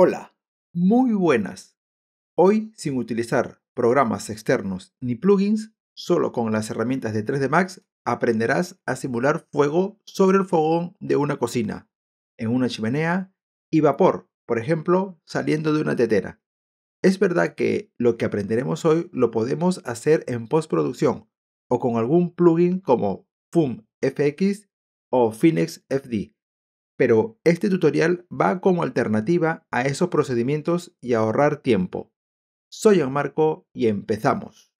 Hola, muy buenas. Hoy, sin utilizar programas externos ni plugins, solo con las herramientas de 3D Max aprenderás a simular fuego sobre el fogón de una cocina, en una chimenea y vapor, por ejemplo, saliendo de una tetera. Es verdad que lo que aprenderemos hoy lo podemos hacer en postproducción o con algún plugin como FUM FX o Phoenix FD pero este tutorial va como alternativa a esos procedimientos y ahorrar tiempo. Soy Marco y empezamos.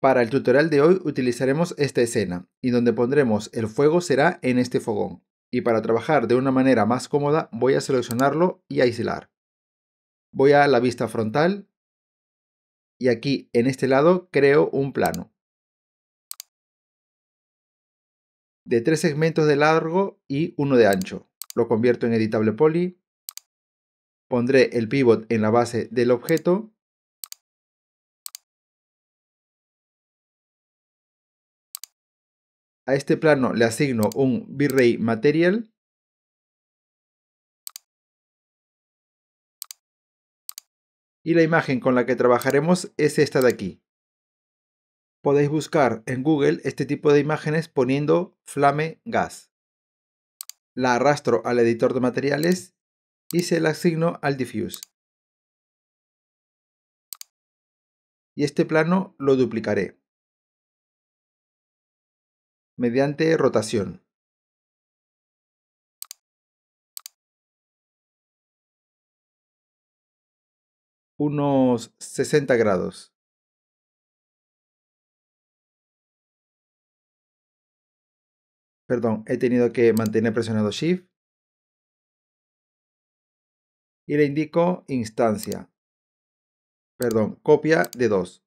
Para el tutorial de hoy utilizaremos esta escena y donde pondremos el fuego será en este fogón y para trabajar de una manera más cómoda voy a seleccionarlo y aislar. Voy a la vista frontal y aquí en este lado creo un plano. De tres segmentos de largo y uno de ancho. Lo convierto en editable poly. Pondré el pivot en la base del objeto. A este plano le asigno un V-Ray Material y la imagen con la que trabajaremos es esta de aquí. Podéis buscar en Google este tipo de imágenes poniendo Flame Gas. La arrastro al editor de materiales y se la asigno al diffuse. Y este plano lo duplicaré mediante rotación. unos 60 grados. Perdón, he tenido que mantener presionado Shift. Y le indico instancia. Perdón, copia de dos.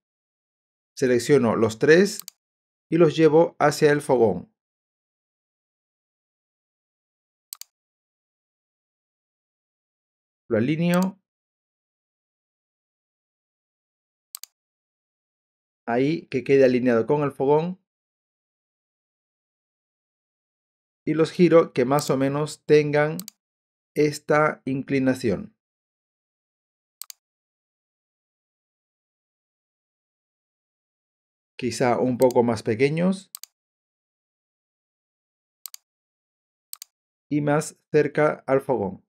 Selecciono los tres y los llevo hacia el fogón. Lo alineo ahí que quede alineado con el fogón y los giro que más o menos tengan esta inclinación. Quizá un poco más pequeños y más cerca al fogón.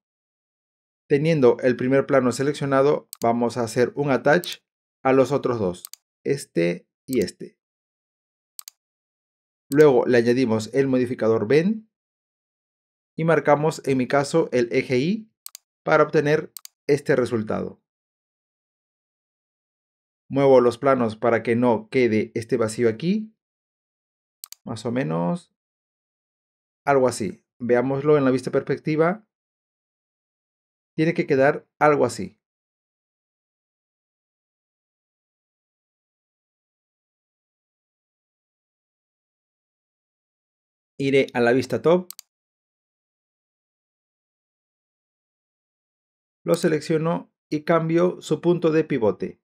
Teniendo el primer plano seleccionado, vamos a hacer un attach a los otros dos este y este. Luego le añadimos el modificador Ben y marcamos en mi caso el eje Y para obtener este resultado. Muevo los planos para que no quede este vacío aquí. Más o menos algo así. Veámoslo en la vista perspectiva. Tiene que quedar algo así. iré a la vista top, lo selecciono y cambio su punto de pivote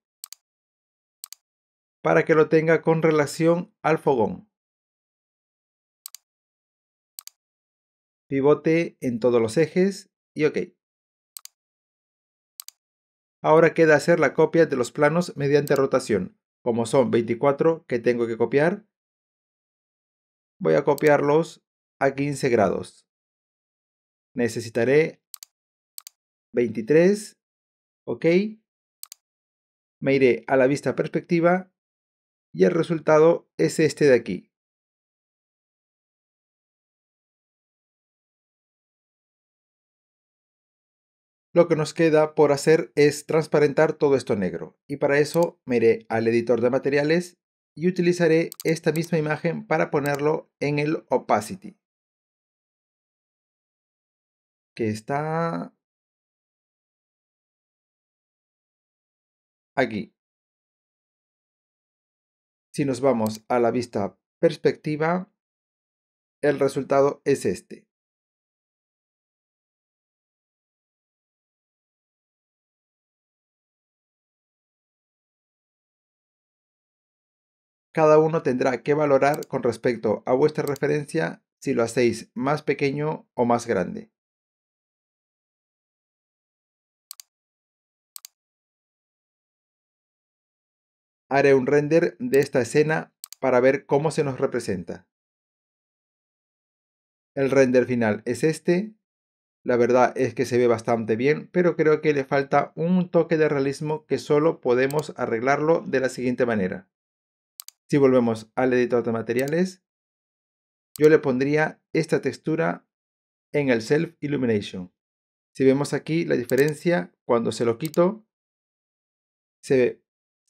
para que lo tenga con relación al fogón. Pivote en todos los ejes y OK. Ahora queda hacer la copia de los planos mediante rotación. Como son 24 que tengo que copiar, voy a copiarlos a 15 grados. Necesitaré 23, ok. Me iré a la vista perspectiva y el resultado es este de aquí. Lo que nos queda por hacer es transparentar todo esto negro y para eso me iré al editor de materiales y utilizaré esta misma imagen para ponerlo en el opacity que está aquí. Si nos vamos a la vista perspectiva, el resultado es este. cada uno tendrá que valorar con respecto a vuestra referencia si lo hacéis más pequeño o más grande. Haré un render de esta escena para ver cómo se nos representa. El render final es este. La verdad es que se ve bastante bien, pero creo que le falta un toque de realismo que solo podemos arreglarlo de la siguiente manera. Si volvemos al editor de materiales, yo le pondría esta textura en el Self Illumination. Si vemos aquí la diferencia, cuando se lo quito, se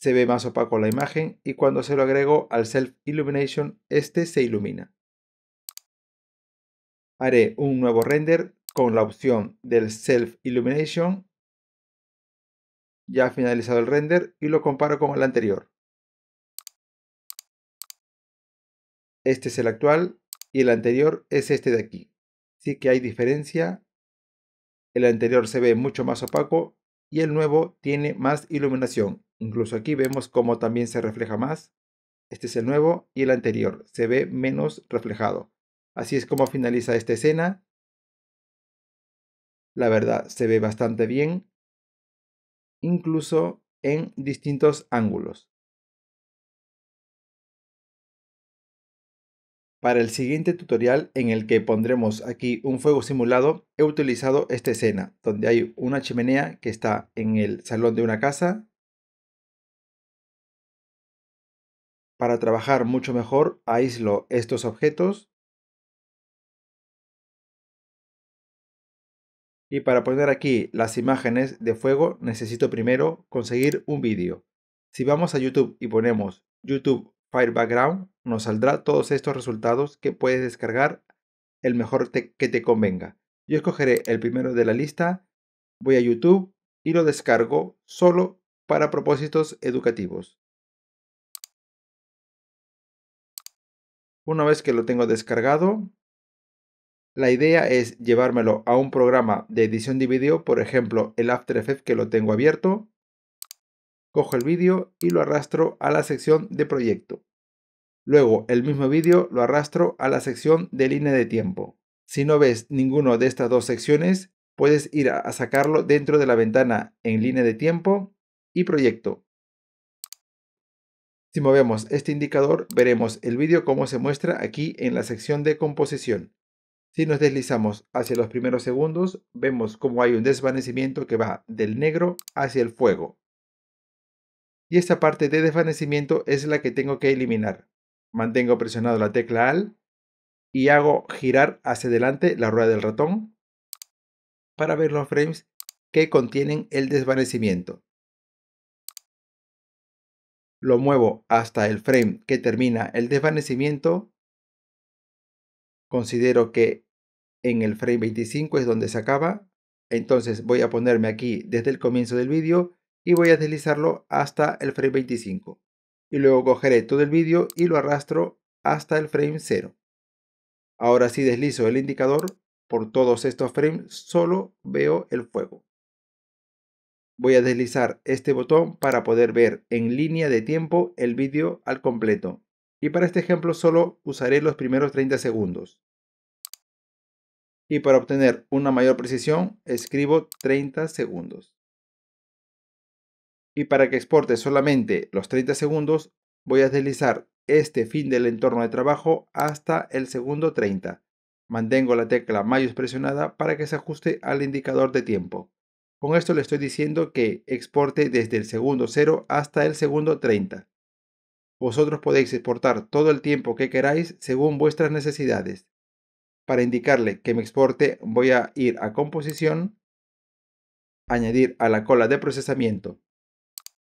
ve, más opaco la imagen y cuando se lo agrego al Self Illumination, este se ilumina. Haré un nuevo render con la opción del Self Illumination. Ya ha finalizado el render y lo comparo con el anterior. Este es el actual y el anterior es este de aquí. Sí que hay diferencia. El anterior se ve mucho más opaco y el nuevo tiene más iluminación. Incluso aquí vemos cómo también se refleja más. Este es el nuevo y el anterior se ve menos reflejado. Así es como finaliza esta escena. La verdad se ve bastante bien, incluso en distintos ángulos. Para el siguiente tutorial en el que pondremos aquí un fuego simulado, he utilizado esta escena, donde hay una chimenea que está en el salón de una casa. Para trabajar mucho mejor, aíslo estos objetos. Y para poner aquí las imágenes de fuego, necesito primero conseguir un vídeo. Si vamos a YouTube y ponemos YouTube Fire Background, nos saldrá todos estos resultados que puedes descargar el mejor que te convenga. Yo escogeré el primero de la lista, voy a YouTube y lo descargo solo para propósitos educativos. Una vez que lo tengo descargado, la idea es llevármelo a un programa de edición de vídeo, por ejemplo el After Effects que lo tengo abierto. Cojo el vídeo y lo arrastro a la sección de proyecto. Luego, el mismo vídeo lo arrastro a la sección de línea de tiempo. Si no ves ninguno de estas dos secciones, puedes ir a sacarlo dentro de la ventana en línea de tiempo y proyecto. Si movemos este indicador, veremos el vídeo como se muestra aquí en la sección de composición. Si nos deslizamos hacia los primeros segundos, vemos como hay un desvanecimiento que va del negro hacia el fuego. Y esta parte de desvanecimiento es la que tengo que eliminar mantengo presionado la tecla AL y hago girar hacia adelante la rueda del ratón para ver los frames que contienen el desvanecimiento. Lo muevo hasta el frame que termina el desvanecimiento. Considero que en el frame 25 es donde se acaba. Entonces voy a ponerme aquí desde el comienzo del vídeo y voy a deslizarlo hasta el frame 25 y luego cogeré todo el vídeo y lo arrastro hasta el frame 0. Ahora si deslizo el indicador por todos estos frames solo veo el fuego. Voy a deslizar este botón para poder ver en línea de tiempo el vídeo al completo y para este ejemplo solo usaré los primeros 30 segundos. Y para obtener una mayor precisión escribo 30 segundos y para que exporte solamente los 30 segundos voy a deslizar este fin del entorno de trabajo hasta el segundo 30. Mantengo la tecla mayús presionada para que se ajuste al indicador de tiempo. Con esto le estoy diciendo que exporte desde el segundo 0 hasta el segundo 30. Vosotros podéis exportar todo el tiempo que queráis según vuestras necesidades. Para indicarle que me exporte voy a ir a composición, añadir a la cola de procesamiento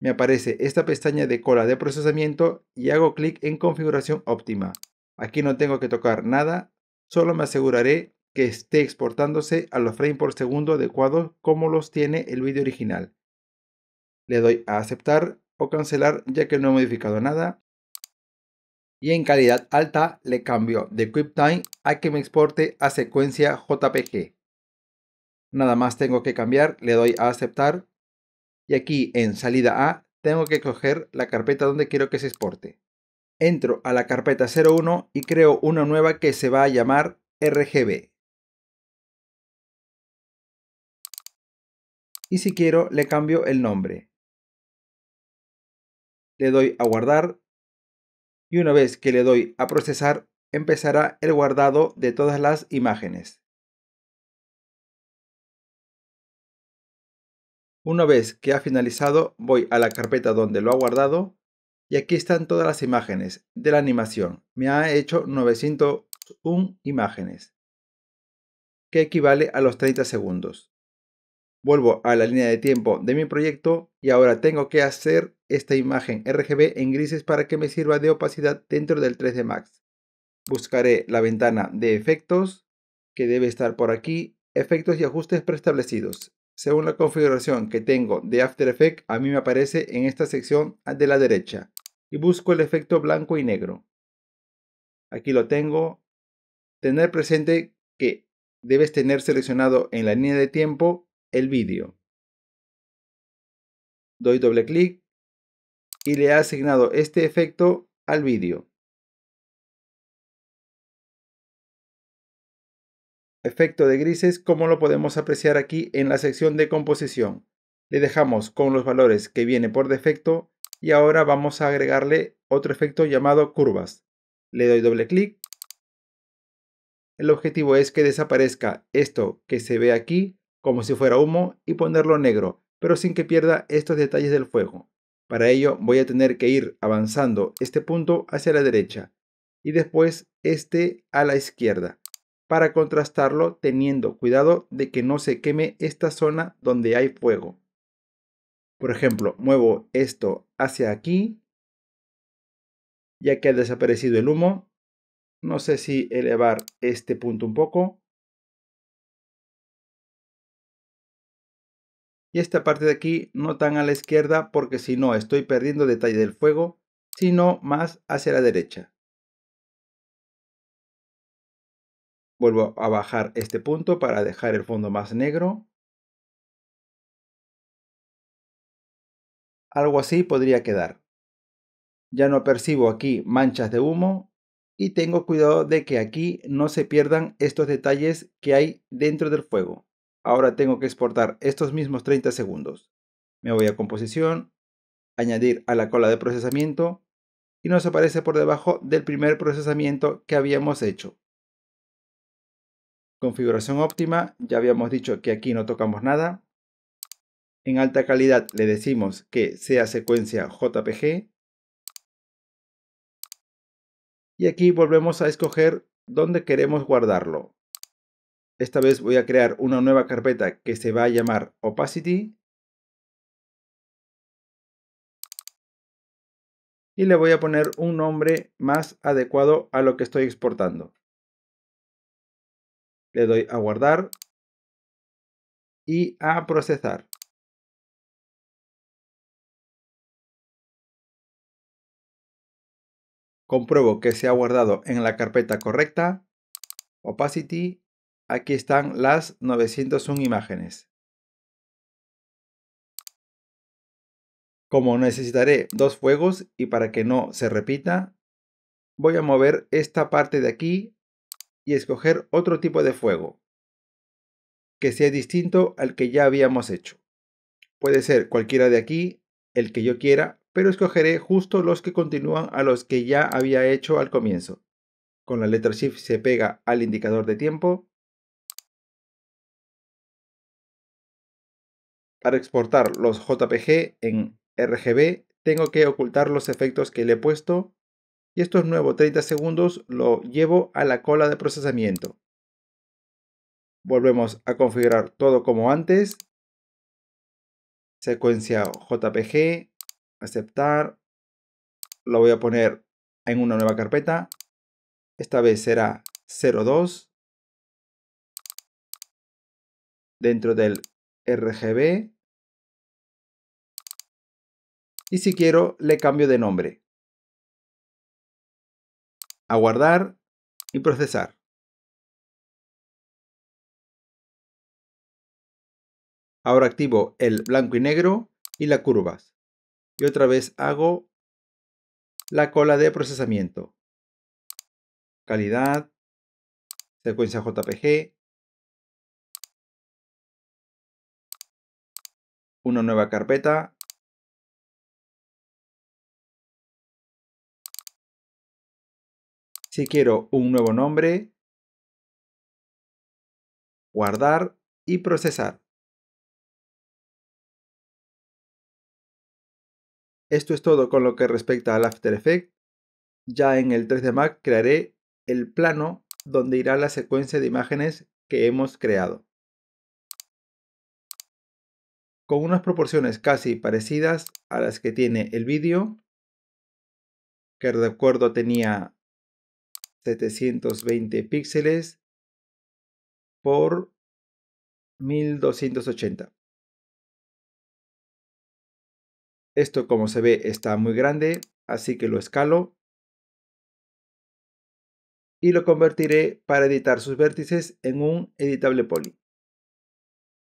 me aparece esta pestaña de cola de procesamiento y hago clic en configuración óptima. Aquí no tengo que tocar nada, solo me aseguraré que esté exportándose a los frames por segundo adecuados como los tiene el vídeo original. Le doy a aceptar o cancelar ya que no he modificado nada. Y en calidad alta le cambio de QuickTime a que me exporte a secuencia JPG. Nada más tengo que cambiar, le doy a aceptar y aquí en salida A tengo que coger la carpeta donde quiero que se exporte. Entro a la carpeta 01 y creo una nueva que se va a llamar RGB. Y si quiero le cambio el nombre. Le doy a guardar y una vez que le doy a procesar empezará el guardado de todas las imágenes. Una vez que ha finalizado, voy a la carpeta donde lo ha guardado y aquí están todas las imágenes de la animación. Me ha hecho 901 imágenes, que equivale a los 30 segundos. Vuelvo a la línea de tiempo de mi proyecto y ahora tengo que hacer esta imagen RGB en grises para que me sirva de opacidad dentro del 3D Max. Buscaré la ventana de efectos, que debe estar por aquí, efectos y ajustes preestablecidos. Según la configuración que tengo de After Effects, a mí me aparece en esta sección de la derecha y busco el efecto blanco y negro. Aquí lo tengo. Tener presente que debes tener seleccionado en la línea de tiempo el vídeo. Doy doble clic y le he asignado este efecto al vídeo. efecto de grises como lo podemos apreciar aquí en la sección de composición. Le dejamos con los valores que viene por defecto y ahora vamos a agregarle otro efecto llamado curvas. Le doy doble clic. El objetivo es que desaparezca esto que se ve aquí como si fuera humo y ponerlo negro, pero sin que pierda estos detalles del fuego. Para ello voy a tener que ir avanzando este punto hacia la derecha y después este a la izquierda para contrastarlo teniendo cuidado de que no se queme esta zona donde hay fuego. Por ejemplo, muevo esto hacia aquí, ya que ha desaparecido el humo. No sé si elevar este punto un poco. Y esta parte de aquí no tan a la izquierda porque si no estoy perdiendo detalle del fuego, sino más hacia la derecha. Vuelvo a bajar este punto para dejar el fondo más negro. Algo así podría quedar. Ya no percibo aquí manchas de humo y tengo cuidado de que aquí no se pierdan estos detalles que hay dentro del fuego. Ahora tengo que exportar estos mismos 30 segundos. Me voy a composición, añadir a la cola de procesamiento y nos aparece por debajo del primer procesamiento que habíamos hecho. Configuración óptima, ya habíamos dicho que aquí no tocamos nada. En alta calidad le decimos que sea secuencia JPG. Y aquí volvemos a escoger dónde queremos guardarlo. Esta vez voy a crear una nueva carpeta que se va a llamar Opacity. Y le voy a poner un nombre más adecuado a lo que estoy exportando. Le doy a guardar y a procesar. Compruebo que se ha guardado en la carpeta correcta. Opacity. Aquí están las 901 imágenes. Como necesitaré dos fuegos y para que no se repita, voy a mover esta parte de aquí y escoger otro tipo de fuego, que sea distinto al que ya habíamos hecho. Puede ser cualquiera de aquí, el que yo quiera, pero escogeré justo los que continúan a los que ya había hecho al comienzo. Con la letra Shift se pega al indicador de tiempo. Para exportar los JPG en RGB tengo que ocultar los efectos que le he puesto y estos nuevos 30 segundos lo llevo a la cola de procesamiento. Volvemos a configurar todo como antes. Secuencia JPG, aceptar. Lo voy a poner en una nueva carpeta. Esta vez será 02. Dentro del RGB. Y si quiero, le cambio de nombre. Aguardar y procesar. Ahora activo el blanco y negro y las curvas. Y otra vez hago la cola de procesamiento. Calidad, secuencia JPG, una nueva carpeta, Si quiero un nuevo nombre, guardar y procesar. Esto es todo con lo que respecta al After Effects. Ya en el 3D Mac crearé el plano donde irá la secuencia de imágenes que hemos creado. Con unas proporciones casi parecidas a las que tiene el vídeo, que de acuerdo tenía 720 píxeles por 1280. Esto como se ve está muy grande, así que lo escalo y lo convertiré para editar sus vértices en un editable poly.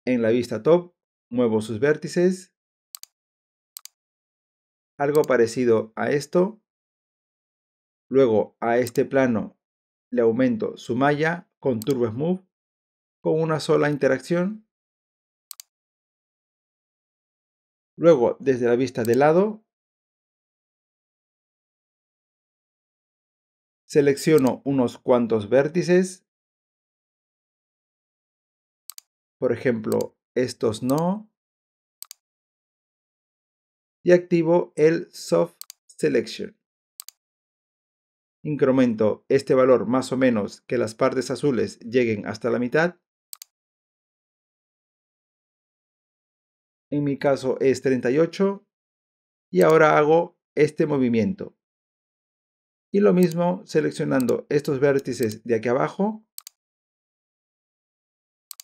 En la vista top muevo sus vértices, algo parecido a esto Luego a este plano le aumento su malla con Turbo con una sola interacción. Luego desde la vista de lado selecciono unos cuantos vértices. Por ejemplo, estos no. Y activo el Soft Selection incremento este valor más o menos que las partes azules lleguen hasta la mitad. En mi caso es 38. Y ahora hago este movimiento. Y lo mismo seleccionando estos vértices de aquí abajo.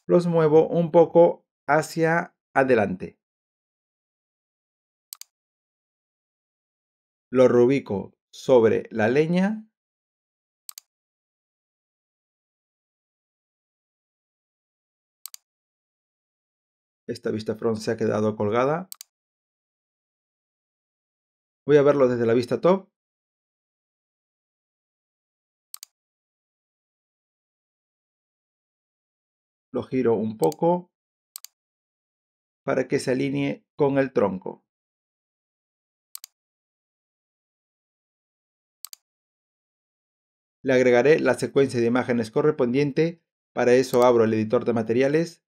Los muevo un poco hacia adelante. Lo rubico sobre la leña Esta vista front se ha quedado colgada. Voy a verlo desde la vista top. Lo giro un poco para que se alinee con el tronco. Le agregaré la secuencia de imágenes correspondiente. Para eso abro el editor de materiales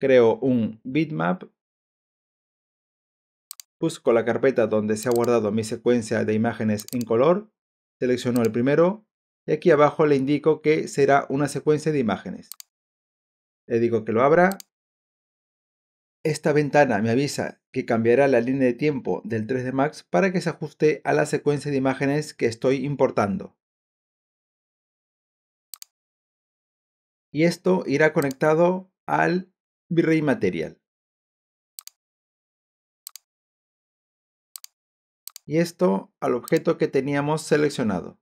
creo un bitmap, busco pues, la carpeta donde se ha guardado mi secuencia de imágenes en color, selecciono el primero y aquí abajo le indico que será una secuencia de imágenes. Le digo que lo abra. Esta ventana me avisa que cambiará la línea de tiempo del 3D Max para que se ajuste a la secuencia de imágenes que estoy importando. Y esto irá conectado al Virrey Material. Y esto al objeto que teníamos seleccionado.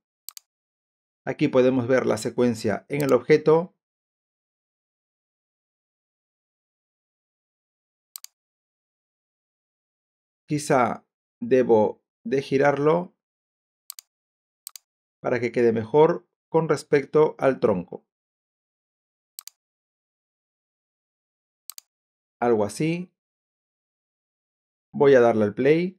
Aquí podemos ver la secuencia en el objeto. Quizá debo de girarlo para que quede mejor con respecto al tronco. algo así. Voy a darle al play.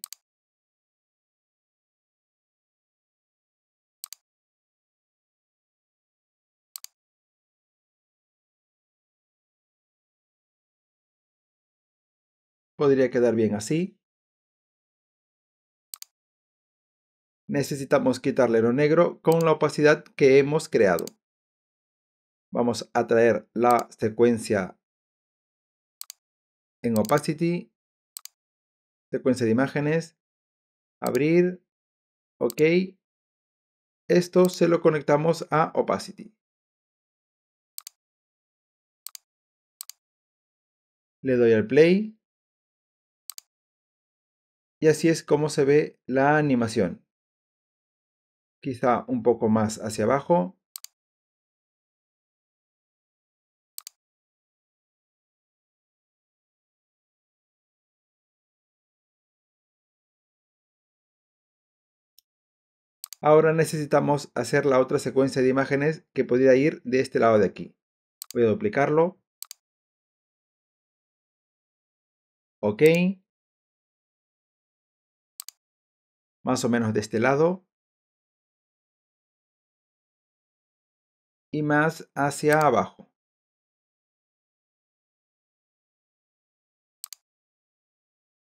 Podría quedar bien así. Necesitamos quitarle lo negro con la opacidad que hemos creado. Vamos a traer la secuencia en Opacity, secuencia de imágenes, abrir, ok. Esto se lo conectamos a Opacity. Le doy al play. Y así es como se ve la animación. Quizá un poco más hacia abajo. Ahora necesitamos hacer la otra secuencia de imágenes que podría ir de este lado de aquí. Voy a duplicarlo. Ok. Más o menos de este lado. Y más hacia abajo.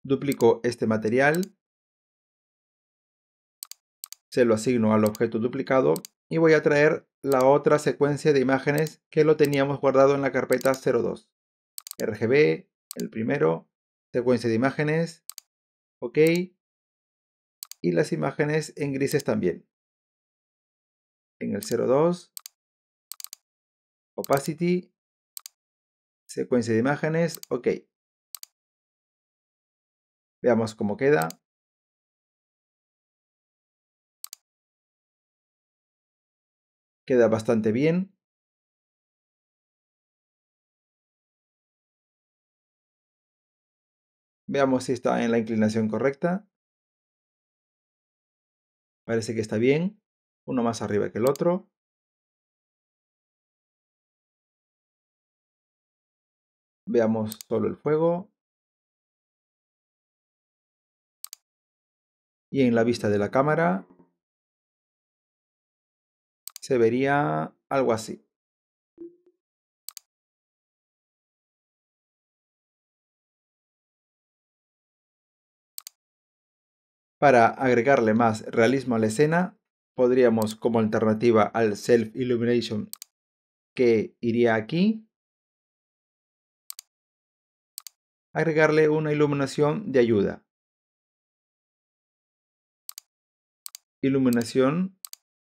Duplico este material se lo asigno al objeto duplicado y voy a traer la otra secuencia de imágenes que lo teníamos guardado en la carpeta 02. RGB, el primero, secuencia de imágenes, OK, y las imágenes en grises también. En el 02, Opacity, secuencia de imágenes, OK. Veamos cómo queda. queda bastante bien. Veamos si está en la inclinación correcta. Parece que está bien. Uno más arriba que el otro. Veamos solo el fuego. Y en la vista de la cámara se vería algo así. Para agregarle más realismo a la escena, podríamos como alternativa al Self Illumination que iría aquí, agregarle una iluminación de ayuda. Iluminación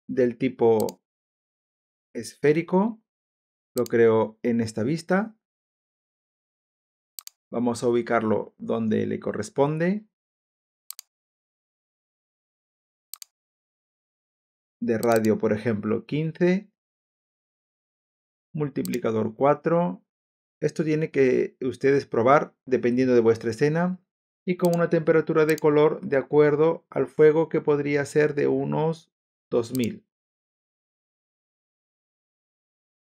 del tipo esférico, lo creo en esta vista. Vamos a ubicarlo donde le corresponde. De radio, por ejemplo, 15. Multiplicador 4. Esto tiene que ustedes probar dependiendo de vuestra escena y con una temperatura de color de acuerdo al fuego que podría ser de unos 2000.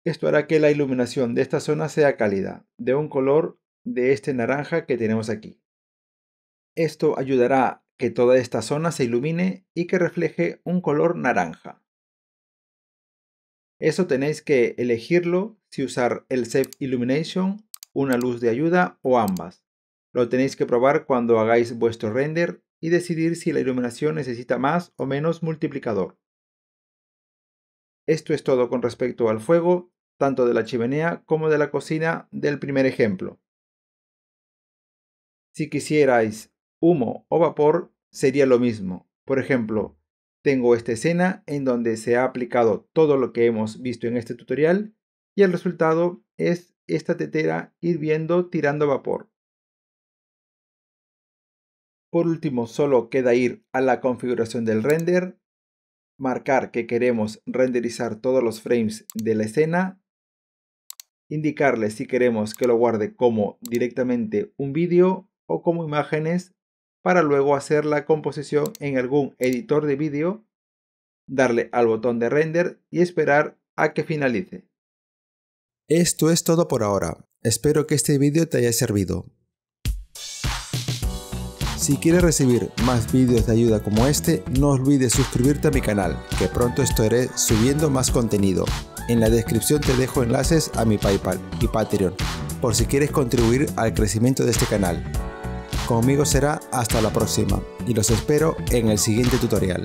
Esto hará que la iluminación de esta zona sea cálida, de un color de este naranja que tenemos aquí. Esto ayudará que toda esta zona se ilumine y que refleje un color naranja. Eso tenéis que elegirlo si usar el Save Illumination, una luz de ayuda o ambas. Lo tenéis que probar cuando hagáis vuestro render y decidir si la iluminación necesita más o menos multiplicador. Esto es todo con respecto al fuego tanto de la chimenea como de la cocina del primer ejemplo. Si quisierais humo o vapor, sería lo mismo. Por ejemplo, tengo esta escena en donde se ha aplicado todo lo que hemos visto en este tutorial y el resultado es esta tetera hirviendo tirando vapor. Por último, solo queda ir a la configuración del render, marcar que queremos renderizar todos los frames de la escena indicarle si queremos que lo guarde como directamente un vídeo o como imágenes para luego hacer la composición en algún editor de vídeo, darle al botón de render y esperar a que finalice. Esto es todo por ahora. Espero que este vídeo te haya servido. Si quieres recibir más vídeos de ayuda como este, no olvides suscribirte a mi canal, que pronto estaré subiendo más contenido. En la descripción te dejo enlaces a mi PayPal y Patreon por si quieres contribuir al crecimiento de este canal. Conmigo será hasta la próxima y los espero en el siguiente tutorial.